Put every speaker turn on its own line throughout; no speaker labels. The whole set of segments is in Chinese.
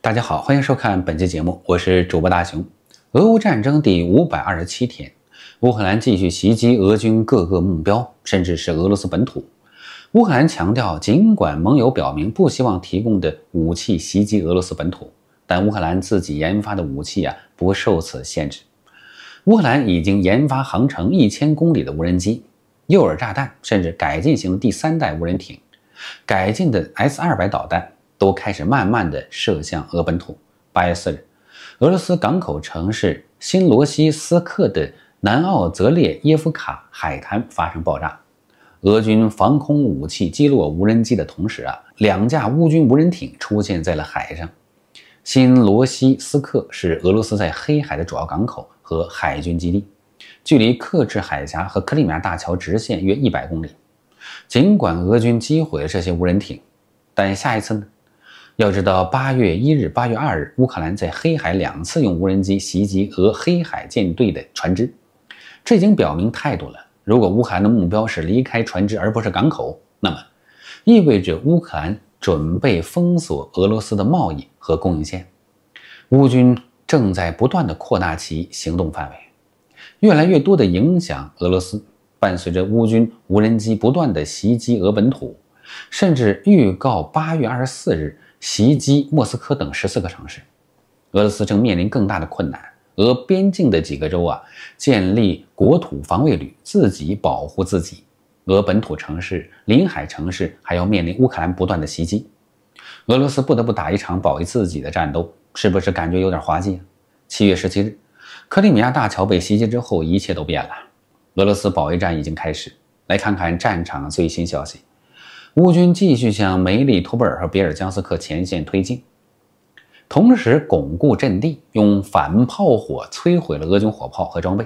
大家好，欢迎收看本期节目，我是主播大熊。俄乌战争第五百二十七天，乌克兰继续袭击俄军各个目标，甚至是俄罗斯本土。乌克兰强调，尽管盟友表明不希望提供的武器袭击俄罗斯本土，但乌克兰自己研发的武器啊不受此限制。乌克兰已经研发航程一千公里的无人机、诱饵炸弹，甚至改进型第三代无人艇、改进的 S-200 导弹。都开始慢慢的射向俄本土。八月四日，俄罗斯港口城市新罗西斯克的南奥泽列耶夫卡海滩发生爆炸，俄军防空武器击落无人机的同时啊，两架乌军无人艇出现在了海上。新罗西斯克是俄罗斯在黑海的主要港口和海军基地，距离克制海峡和克里米亚大桥直线约一百公里。尽管俄军击毁了这些无人艇，但下一次呢？要知道，八月一日、八月二日，乌克兰在黑海两次用无人机袭击俄黑海舰队的船只，这已经表明态度了。如果乌克兰的目标是离开船只而不是港口，那么意味着乌克兰准备封锁俄罗斯的贸易和供应线。乌军正在不断地扩大其行动范围，越来越多地影响俄罗斯。伴随着乌军无人机不断的袭击俄本土，甚至预告八月二十四日。袭击莫斯科等十四个城市，俄罗斯正面临更大的困难。俄边境的几个州啊，建立国土防卫旅，自己保护自己。俄本土城市、临海城市还要面临乌克兰不断的袭击，俄罗斯不得不打一场保卫自己的战斗，是不是感觉有点滑稽？七月十七日，克里米亚大桥被袭击之后，一切都变了，俄罗斯保卫战已经开始。来看看战场最新消息。乌军继续向梅里托布尔和别尔江斯克前线推进，同时巩固阵地，用反炮火摧毁了俄军火炮和装备。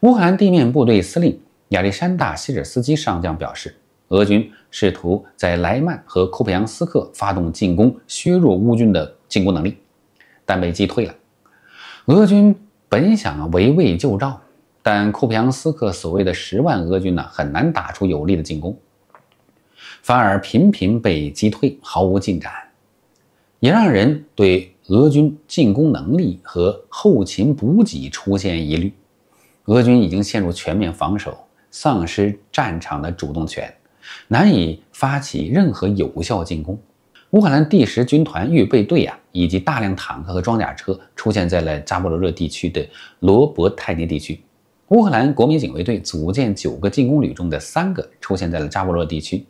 乌克兰地面部队司令亚历山大·希尔斯基上将表示，俄军试图在莱曼和库普扬斯克发动进攻，削弱乌军的进攻能力，但被击退了。俄军本想围魏救赵，但库普扬斯克所谓的十万俄军呢，很难打出有力的进攻。反而频频被击退，毫无进展，也让人对俄军进攻能力和后勤补给出现疑虑。俄军已经陷入全面防守，丧失战场的主动权，难以发起任何有效进攻。乌克兰第十军团预备队啊，以及大量坦克和装甲车出现在了扎波罗热地区的罗伯泰尼地区。乌克兰国民警卫队组建九个进攻旅中的三个出现在了扎波罗热地区。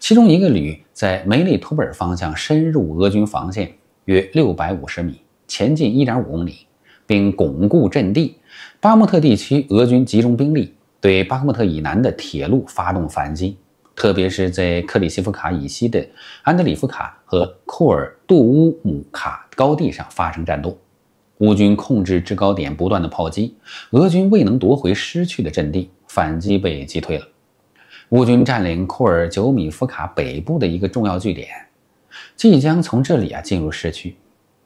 其中一个旅在梅里图本方向深入俄军防线约六百五十米，前进一点五公里，并巩固阵地。巴莫特地区俄军集中兵力，对巴莫特以南的铁路发动反击，特别是在克里希夫卡以西的安德里夫卡和库尔杜乌姆卡高地上发生战斗。乌军控制制高点，不断的炮击，俄军未能夺回失去的阵地，反击被击退了。乌军占领库尔久米夫卡北部的一个重要据点，即将从这里啊进入市区。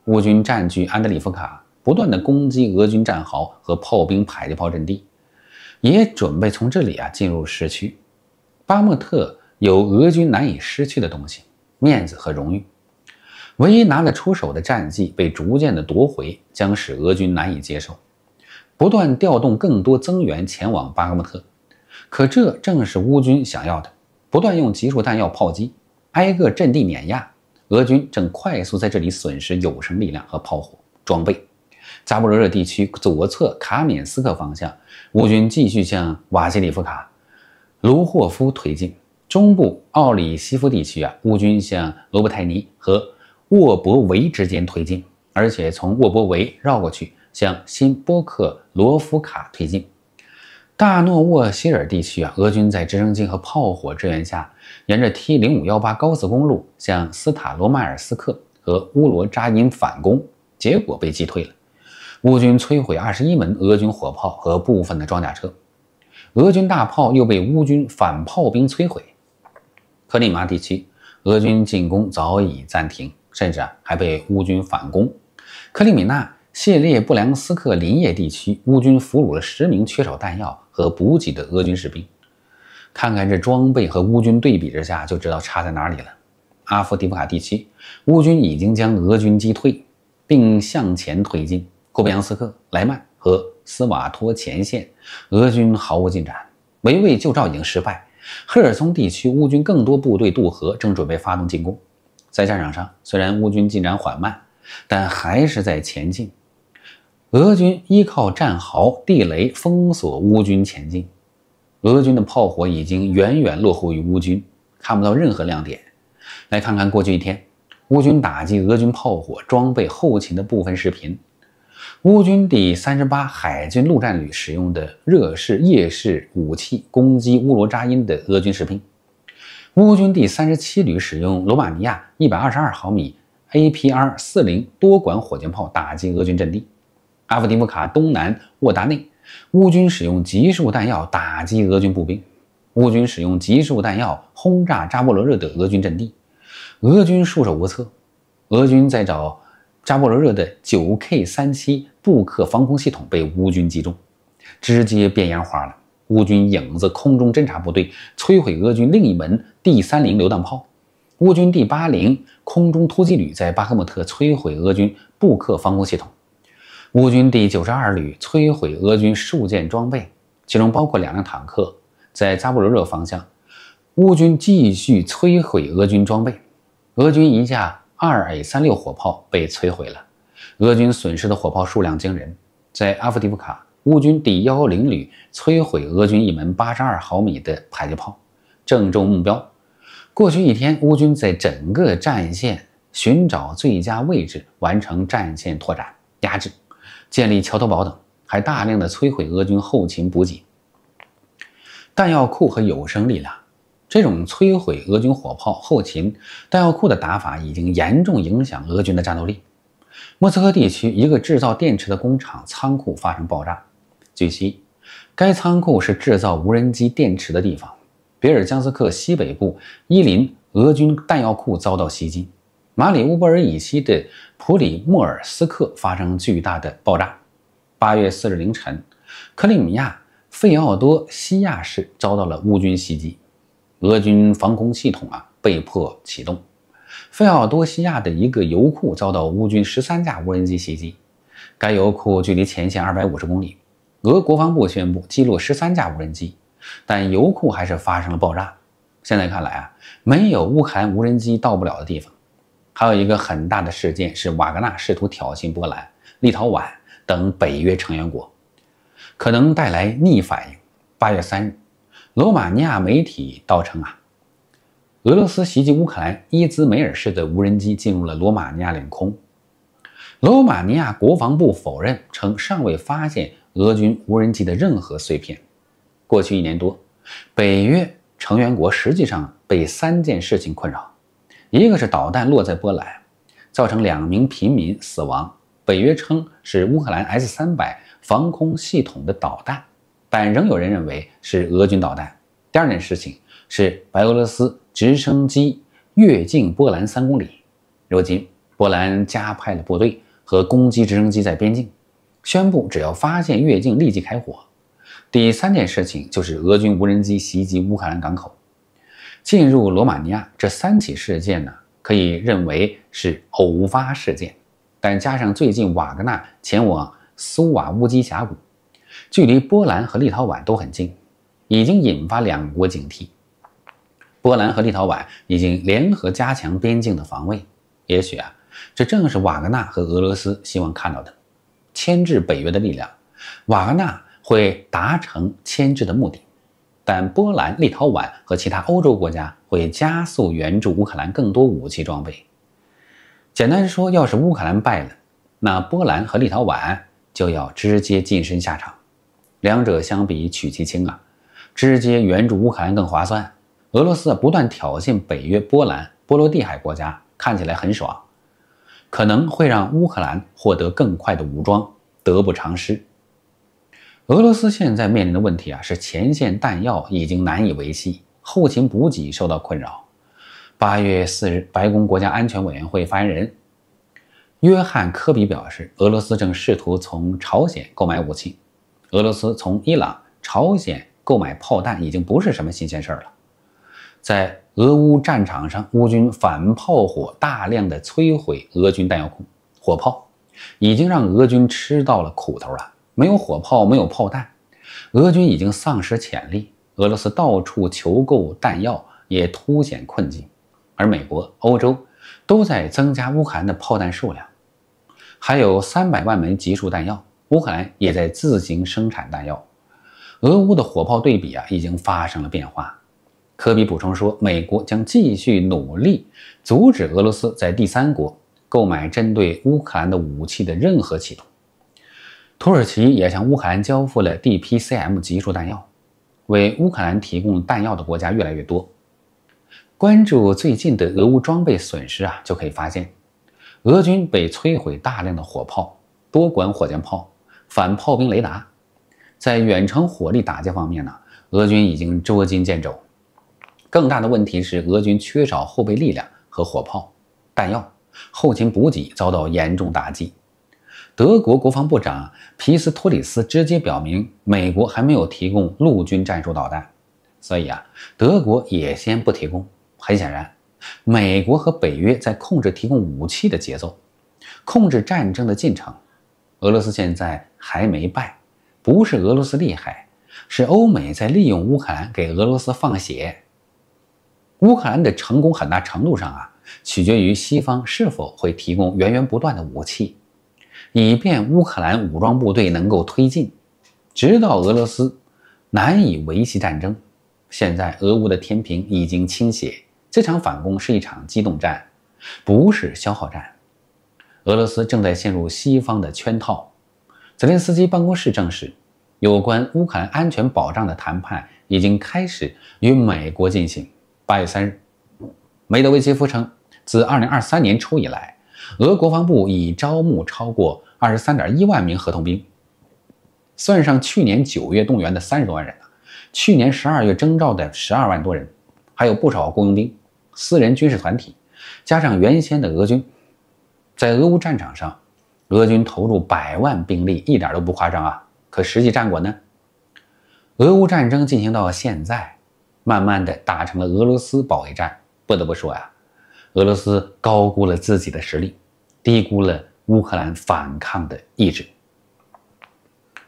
乌军占据安德里夫卡，不断的攻击俄军战壕和炮兵、迫击炮阵地，也准备从这里啊进入市区。巴莫特有俄军难以失去的东西：面子和荣誉。唯一拿得出手的战绩被逐渐的夺回，将使俄军难以接受。不断调动更多增援前往巴赫穆特。可这正是乌军想要的，不断用集束弹药炮击，挨个阵地碾压。俄军正快速在这里损失有生力量和炮火装备。扎波罗热地区左侧卡缅斯克方向，乌军继续向瓦西里夫卡、卢霍夫推进；中部奥里西夫地区啊，乌军向罗伯泰尼和沃博维之间推进，而且从沃博维绕过去向新波克罗夫卡推进。大诺沃希尔地区啊，俄军在直升机和炮火支援下，沿着 T 零五幺八高速公路向斯塔罗迈尔斯克和乌罗扎因反攻，结果被击退了。乌军摧毁二十一门俄军火炮和部分的装甲车，俄军大炮又被乌军反炮兵摧毁。克里马地区，俄军进攻早已暂停，甚至啊还被乌军反攻。克里米纳。谢列布良斯克林业地区，乌军俘虏了十名缺少弹药和补给的俄军士兵。看看这装备和乌军对比之下，就知道差在哪里了。阿夫迪夫卡地区，乌军已经将俄军击退，并向前推进。库布扬斯克、莱曼和斯瓦托前线，俄军毫无进展，围魏救赵已经失败。赫尔松地区，乌军更多部队渡河，正准备发动进攻。在战场上，虽然乌军进展缓慢，但还是在前进。俄军依靠战壕、地雷封锁乌军前进，俄军的炮火已经远远落后于乌军，看不到任何亮点。来看看过去一天乌军打击俄军炮火、装备、后勤的部分视频。乌军第三十八海军陆战旅使用的热式、夜视武器攻击乌罗扎因的俄军士兵。乌军第三十七旅使用罗马尼亚一百二十二毫米 APR-40 多管火箭炮打击俄军阵地。阿夫迪夫卡东南沃达内，乌军使用集束弹药打击俄军步兵。乌军使用集束弹药轰炸扎波罗热的俄军阵地，俄军束手无策。俄军在找扎波罗热的 9K37 布克防空系统被乌军击中，直接变烟花了。乌军影子空中侦察部队摧毁俄军另一门 D30 榴弹炮。乌军第八零空中突击旅在巴赫穆特摧毁俄军布克防空系统。乌军第九十二旅摧毁俄军数件装备，其中包括两辆坦克。在扎布罗热方向，乌军继续摧毁俄军装备。俄军一架二 A 三六火炮被摧毁了。俄军损失的火炮数量惊人。在阿夫迪夫卡，乌军第幺零旅摧毁俄军一门八十二毫米的迫击炮，正中目标。过去一天，乌军在整个战线寻找最佳位置，完成战线拓展、压制。建立桥头堡等，还大量的摧毁俄军后勤补给、弹药库和有生力量。这种摧毁俄军火炮、后勤、弹药库的打法，已经严重影响俄军的战斗力。莫斯科地区一个制造电池的工厂仓库发生爆炸。据悉，该仓库是制造无人机电池的地方。别尔江斯克西北部伊林俄军弹药库遭到袭击。马里乌波尔以西的普里莫尔斯克发生巨大的爆炸。八月四日凌晨，克里米亚费奥多西亚市遭到了乌军袭击，俄军防空系统啊被迫启动。费奥多西亚的一个油库遭到乌军十三架无人机袭击，该油库距离前线二百五十公里。俄国防部宣布击落十三架无人机，但油库还是发生了爆炸。现在看来啊，没有乌克兰无人机到不了的地方。还有一个很大的事件是，瓦格纳试图挑衅波兰、立陶宛等北约成员国，可能带来逆反应。八月三日，罗马尼亚媒体道称啊，俄罗斯袭击乌克兰伊兹梅尔市的无人机进入了罗马尼亚领空。罗马尼亚国防部否认称，尚未发现俄军无人机的任何碎片。过去一年多，北约成员国实际上被三件事情困扰。一个是导弹落在波兰，造成两名平民死亡。北约称是乌克兰 S 三百防空系统的导弹，但仍有人认为是俄军导弹。第二件事情是白俄罗斯直升机越境波兰三公里，如今波兰加派了部队和攻击直升机在边境，宣布只要发现越境立即开火。第三件事情就是俄军无人机袭击乌克兰港口。进入罗马尼亚这三起事件呢，可以认为是偶发事件，但加上最近瓦格纳前往苏瓦乌基峡谷，距离波兰和立陶宛都很近，已经引发两国警惕。波兰和立陶宛已经联合加强边境的防卫。也许啊，这正是瓦格纳和俄罗斯希望看到的，牵制北约的力量，瓦格纳会达成牵制的目的。但波兰、立陶宛和其他欧洲国家会加速援助乌克兰更多武器装备。简单说，要是乌克兰败了，那波兰和立陶宛就要直接近身下场。两者相比，取其轻啊，直接援助乌克兰更划算。俄罗斯不断挑衅北约、波兰、波罗的海国家，看起来很爽，可能会让乌克兰获得更快的武装，得不偿失。俄罗斯现在面临的问题啊，是前线弹药已经难以维系，后勤补给受到困扰。八月四日，白宫国家安全委员会发言人约翰·科比表示，俄罗斯正试图从朝鲜购买武器。俄罗斯从伊朗、朝鲜购买炮弹已经不是什么新鲜事儿了。在俄乌战场上，乌军反炮火大量的摧毁俄军弹药库、火炮，已经让俄军吃到了苦头了。没有火炮，没有炮弹，俄军已经丧失潜力。俄罗斯到处求购弹药，也凸显困境。而美国、欧洲都在增加乌克兰的炮弹数量，还有三百万门集束弹药。乌克兰也在自行生产弹药。俄乌的火炮对比啊，已经发生了变化。科比补充说：“美国将继续努力阻止俄罗斯在第三国购买针对乌克兰的武器的任何企图。”土耳其也向乌克兰交付了 DPCM 集束弹药，为乌克兰提供弹药的国家越来越多。关注最近的俄乌装备损失啊，就可以发现，俄军被摧毁大量的火炮、多管火箭炮、反炮兵雷达，在远程火力打击方面呢，俄军已经捉襟见肘。更大的问题是，俄军缺少后备力量和火炮、弹药，后勤补给遭到严重打击。德国国防部长皮斯托里斯直接表明，美国还没有提供陆军战术导弹，所以啊，德国也先不提供。很显然，美国和北约在控制提供武器的节奏，控制战争的进程。俄罗斯现在还没败，不是俄罗斯厉害，是欧美在利用乌克兰给俄罗斯放血。乌克兰的成功很大程度上啊，取决于西方是否会提供源源不断的武器。以便乌克兰武装部队能够推进，直到俄罗斯难以维系战争。现在，俄乌的天平已经倾斜。这场反攻是一场机动战，不是消耗战。俄罗斯正在陷入西方的圈套。泽连斯基办公室证实，有关乌克兰安全保障的谈判已经开始与美国进行。八月三日，梅德韦杰夫称，自二零二三年初以来。俄国防部已招募超过二十三点一万名合同兵，算上去年九月动员的三十多万人呢，去年十二月征召的十二万多人，还有不少雇佣兵、私人军事团体，加上原先的俄军，在俄乌战场上，俄军投入百万兵力一点都不夸张啊！可实际战果呢？俄乌战争进行到现在，慢慢的打成了俄罗斯保卫战，不得不说呀。俄罗斯高估了自己的实力，低估了乌克兰反抗的意志。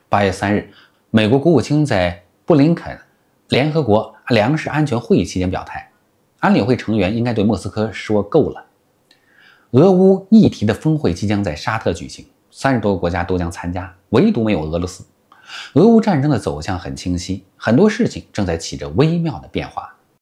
八月三日，美国国务卿在布林肯联合国粮食安全会议期间表态，安理会成员应该对莫斯科说够了。俄乌议题的峰会即将在沙特举行，三十多个国家都将参加，唯独没有俄罗斯。俄乌战争的走向很清晰，很多事情正在起着微妙的变化。